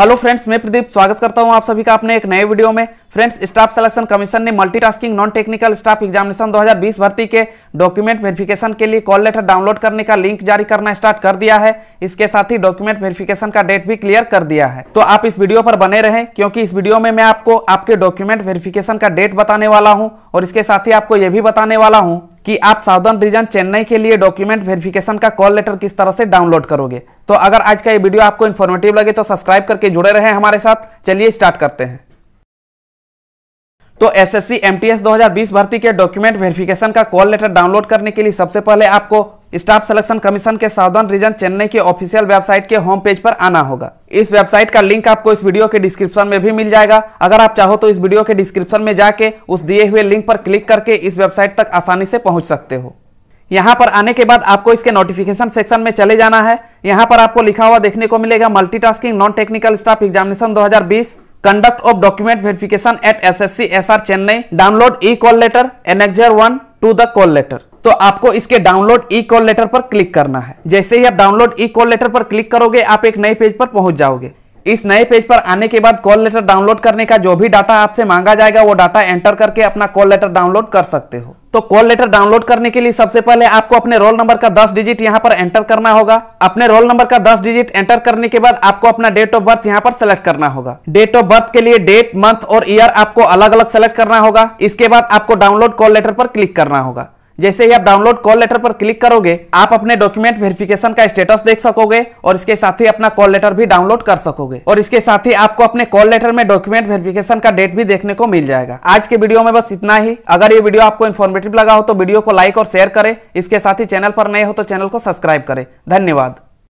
hello friends मैं प्रदीप स्वागत करता हूं आप सभी का अपने एक नए वीडियो में फ्रेंड्स स्टाफ सिलेक्शन कमीशन ने multitasking non technical staff examination 2020 भर्ती के डॉक्यूमेंट वेरिफिकेशन के लिए कॉल लेटर डाउनलोड करने का लिंक जारी करना स्टार्ट कर दिया है इसके साथ ही डॉक्यूमेंट वेरिफिकेशन का डेट भी क्लियर कर दिया है तो आप इस वीडियो पर बने रहें क्योंकि इस वीडियो में मैं आपको आपके डॉक्यूमेंट वेरिफिकेशन का डेट बताने वाला हूँ और इसके साथ ही आपको यह भी बताने वाला हूँ कि आप साउदर्न रीजन चेन्नई के लिए डॉक्यूमेंट वेरिफिकेशन का कॉल लेटर किस तरह से डाउनलोड करोगे तो अगर आज का ये वीडियो आपको इन्फॉर्मेटिव लगे तो सब्सक्राइब करके जुड़े रहे हमारे साथ चलिए स्टार्ट करते हैं तो एसएससी एमटीएस 2020 भर्ती के डॉक्यूमेंट वेरिफिकेशन का कॉल लेटर डाउनलोड करने के लिए सबसे पहले आपको स्टाफ सिलेक्शन कमीशन के साउदर्न रीजन चेन्नई के ऑफिशियल वेबसाइट के होम पेज पर आना होगा इस वेबसाइट का लिंक आपको इस वीडियो के डिस्क्रिप्शन में भी मिल जाएगा अगर आप चाहो तो इस वीडियो के डिस्क्रिप्शन में जाके उस दिए हुए लिंक पर क्लिक करके इस वेबसाइट तक आसानी से पहुंच सकते हो यहाँ पर आने के बाद आपको इसके नोटिफिकेशन सेक्शन में चले जाना है यहाँ पर आपको लिखा हुआ देखने को मिलेगा multi non technical staff examination दो conduct of document verification at S S C S R Chennai download e call letter annexure one to the call letter तो आपको इसके डाउनलोड ई कॉल लेटर पर क्लिक करना है जैसे ही आप डाउनलोड ई कॉल लेटर पर क्लिक करोगे आप एक नए पेज पर पहुंच जाओगे इस नए पेज पर आने के बाद कॉल लेटर डाउनलोड करने का जो भी डाटा आपसे मांगा जाएगा वो डाटा एंटर करके अपना कॉल लेटर डाउनलोड कर सकते हो तो कॉल लेटर डाउनलोड करने के लिए सबसे पहले आपको अपने रोल नंबर का 10 डिजिट यहाँ पर एंटर करना होगा अपने रोल नंबर का 10 डिजिट एंटर करने के बाद आपको अपना डेट ऑफ बर्थ यहाँ पर सेलेक्ट करना होगा डेट ऑफ बर्थ के लिए डेट मंथ और ईयर आपको अलग अलग सेलेक्ट करना होगा इसके बाद आपको डाउनलोड कॉल लेटर पर क्लिक करना होगा जैसे ही आप डाउनलोड कॉल लेटर पर क्लिक करोगे आप अपने डॉक्यूमेंट वेरिफिकेशन का स्टेटस देख सकोगे और इसके साथ ही अपना कॉल लेटर भी डाउनलोड कर सकोगे और इसके साथ ही आपको अपने कॉल लेटर में डॉक्यूमेंट वेरिफिकेशन का डेट भी देखने को मिल जाएगा आज के वीडियो में बस इतना ही अगर ये वीडियो आपको इन्फॉर्मेटिव लगा हो तो वीडियो को लाइक और शेयर करें इसके साथ ही चैनल पर नए हो तो चैनल को सब्सक्राइब करें धन्यवाद